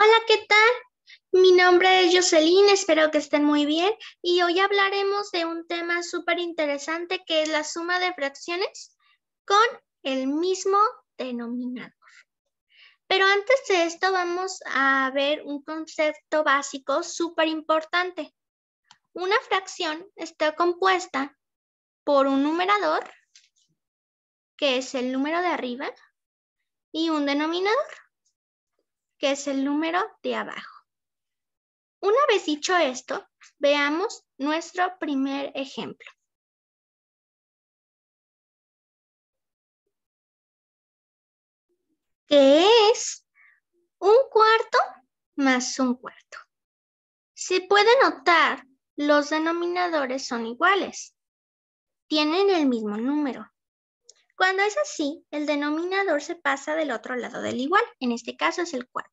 Hola, ¿qué tal? Mi nombre es Jocelyn, espero que estén muy bien y hoy hablaremos de un tema súper interesante que es la suma de fracciones con el mismo denominador. Pero antes de esto vamos a ver un concepto básico súper importante. Una fracción está compuesta por un numerador, que es el número de arriba, y un denominador, que es el número de abajo. Una vez dicho esto, veamos nuestro primer ejemplo. que es un cuarto más un cuarto. Se puede notar, los denominadores son iguales. Tienen el mismo número. Cuando es así, el denominador se pasa del otro lado del igual, en este caso es el 4,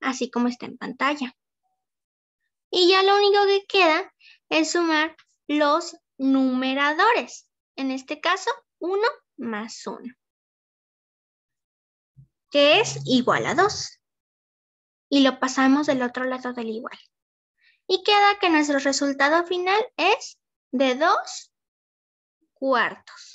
así como está en pantalla. Y ya lo único que queda es sumar los numeradores, en este caso 1 más 1, que es igual a 2. Y lo pasamos del otro lado del igual. Y queda que nuestro resultado final es de 2 cuartos.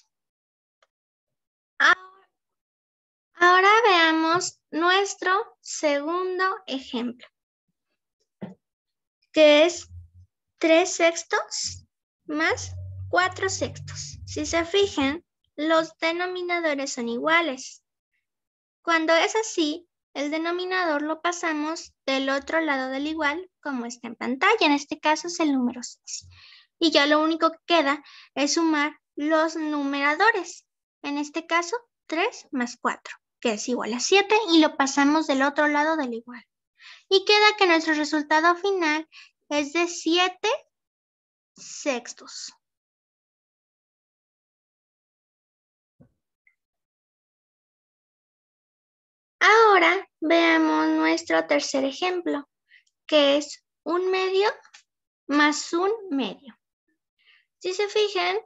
Ahora veamos nuestro segundo ejemplo, que es 3 sextos más 4 sextos. Si se fijan, los denominadores son iguales. Cuando es así, el denominador lo pasamos del otro lado del igual, como está en pantalla, en este caso es el número 6. Y ya lo único que queda es sumar los numeradores, en este caso 3 más 4 que es igual a 7, y lo pasamos del otro lado del igual. Y queda que nuestro resultado final es de 7 sextos. Ahora veamos nuestro tercer ejemplo, que es un medio más un medio. Si se fijan,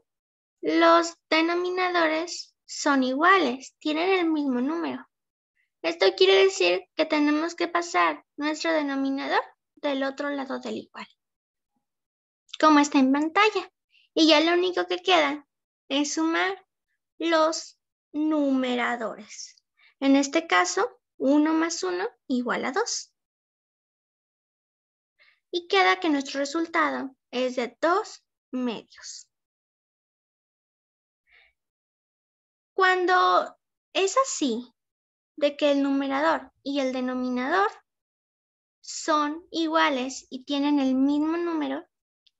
los denominadores son iguales, tienen el mismo número. Esto quiere decir que tenemos que pasar nuestro denominador del otro lado del igual, como está en pantalla. Y ya lo único que queda es sumar los numeradores. En este caso, 1 más 1 igual a 2. Y queda que nuestro resultado es de 2 medios. Cuando es así, de que el numerador y el denominador son iguales y tienen el mismo número,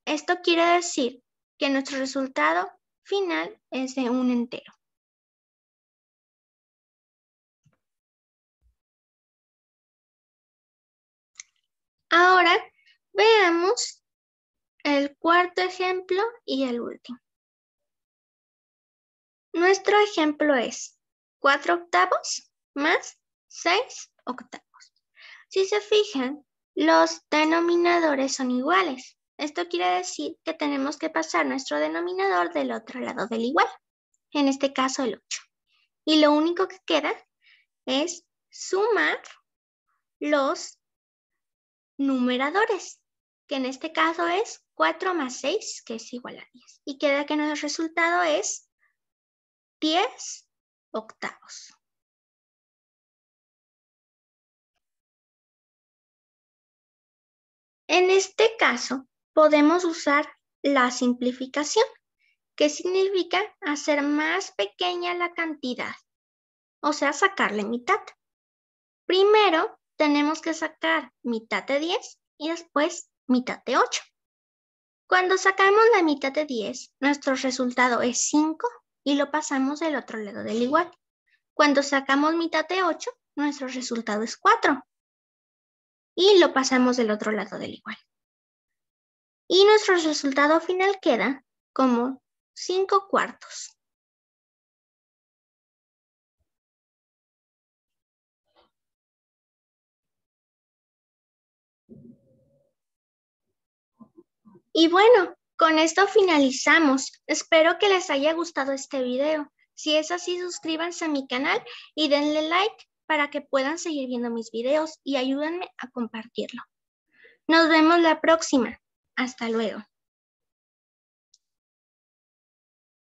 esto quiere decir que nuestro resultado final es de un entero. Ahora veamos el cuarto ejemplo y el último. Nuestro ejemplo es 4 octavos más 6 octavos. Si se fijan, los denominadores son iguales. Esto quiere decir que tenemos que pasar nuestro denominador del otro lado del igual, en este caso el 8. Y lo único que queda es sumar los numeradores, que en este caso es 4 más 6, que es igual a 10. Y queda que nuestro resultado es 10 octavos. En este caso, podemos usar la simplificación, que significa hacer más pequeña la cantidad, o sea, sacarle mitad. Primero, tenemos que sacar mitad de 10 y después mitad de 8. Cuando sacamos la mitad de 10, nuestro resultado es 5 y lo pasamos del otro lado del igual. Cuando sacamos mitad de 8, nuestro resultado es 4. Y lo pasamos del otro lado del igual. Y nuestro resultado final queda como 5 cuartos. Y bueno, con esto finalizamos. Espero que les haya gustado este video. Si es así, suscríbanse a mi canal y denle like para que puedan seguir viendo mis videos y ayúdenme a compartirlo. Nos vemos la próxima. Hasta luego.